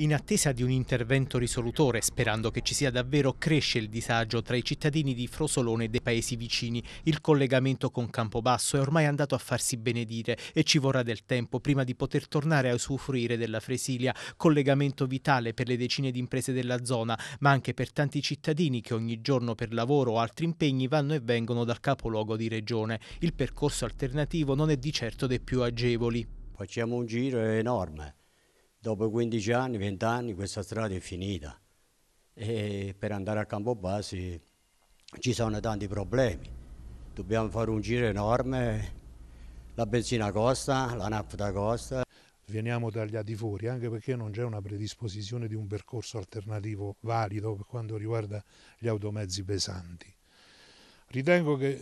In attesa di un intervento risolutore, sperando che ci sia davvero, cresce il disagio tra i cittadini di Frosolone e dei paesi vicini. Il collegamento con Campobasso è ormai andato a farsi benedire e ci vorrà del tempo prima di poter tornare a usufruire della Fresilia, collegamento vitale per le decine di imprese della zona, ma anche per tanti cittadini che ogni giorno per lavoro o altri impegni vanno e vengono dal capoluogo di regione. Il percorso alternativo non è di certo dei più agevoli. Facciamo un giro enorme Dopo 15 anni, 20 anni questa strada è finita e per andare a Campobasi ci sono tanti problemi. Dobbiamo fare un giro enorme, la benzina costa, la nafta costa. Veniamo tagliati fuori anche perché non c'è una predisposizione di un percorso alternativo valido per quanto riguarda gli automezzi pesanti. Ritengo che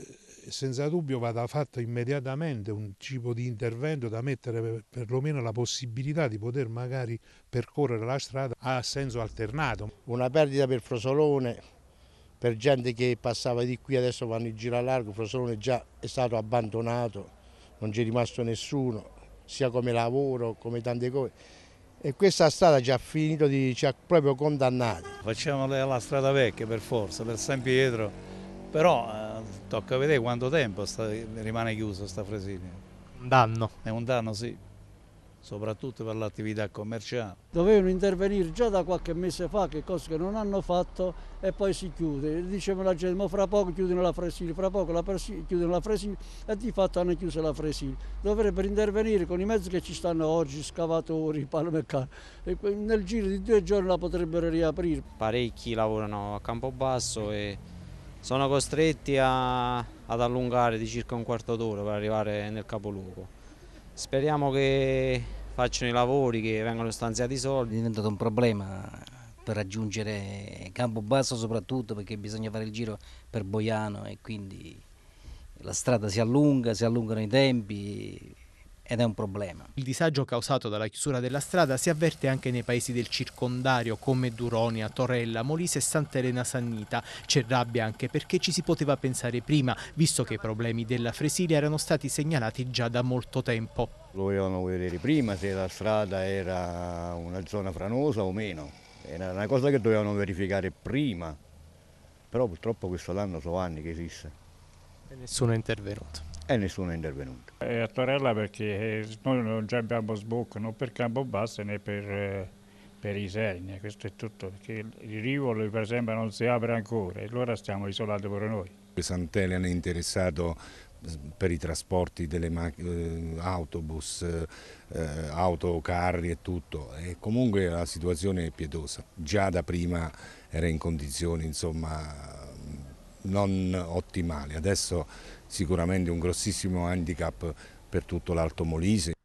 senza dubbio vada fatto immediatamente un tipo di intervento da mettere perlomeno la possibilità di poter magari percorrere la strada a senso alternato. Una perdita per Frosolone, per gente che passava di qui adesso vanno in giro a largo, Frosolone già è stato abbandonato, non c'è rimasto nessuno, sia come lavoro, come tante cose. E questa strada ci ha finito di, ci ha proprio condannati. Facciamo la strada vecchia per forza, per San Pietro, però eh, Tocca vedere quanto tempo sta, rimane chiusa sta Fresinia. Un danno. È un danno, sì, soprattutto per l'attività commerciale. Dovevano intervenire già da qualche mese fa, che cose che non hanno fatto, e poi si chiude. Dicevano la gente, ma fra poco chiudono la Fresilia, fra poco la chiudono la Fresilia, e di fatto hanno chiuso la Fresilia. Dovrebbero intervenire con i mezzi che ci stanno oggi, scavatori, palomeccani, e nel giro di due giorni la potrebbero riaprire. Parecchi lavorano a Campobasso e sono costretti a, ad allungare di circa un quarto d'ora per arrivare nel capoluogo. Speriamo che facciano i lavori, che vengano stanziati i soldi. È diventato un problema per raggiungere Campobasso soprattutto perché bisogna fare il giro per Boiano e quindi la strada si allunga, si allungano i tempi, ed è un problema. Il disagio causato dalla chiusura della strada si avverte anche nei paesi del circondario come Duronia, Torella, Molise e Sant'Elena Sannita. C'è rabbia anche perché ci si poteva pensare prima, visto che i problemi della Fresilia erano stati segnalati già da molto tempo. Dovevano vedere prima se la strada era una zona franosa o meno. Era una cosa che dovevano verificare prima. Però purtroppo questo danno sono anni che esiste. E nessuno è intervenuto. E nessuno è intervenuto. È a Torella perché eh, noi non già abbiamo sbocco, non per Campobasso né per, eh, per Isernia, questo è tutto. Perché il rivolo per esempio non si apre ancora e allora stiamo isolati pure noi. Sant'Elena è interessato per i trasporti delle eh, autobus, eh, auto, e tutto. E comunque la situazione è pietosa. Già da prima era in condizioni insomma, non ottimali. Adesso sicuramente un grossissimo handicap per tutto l'Alto Molise.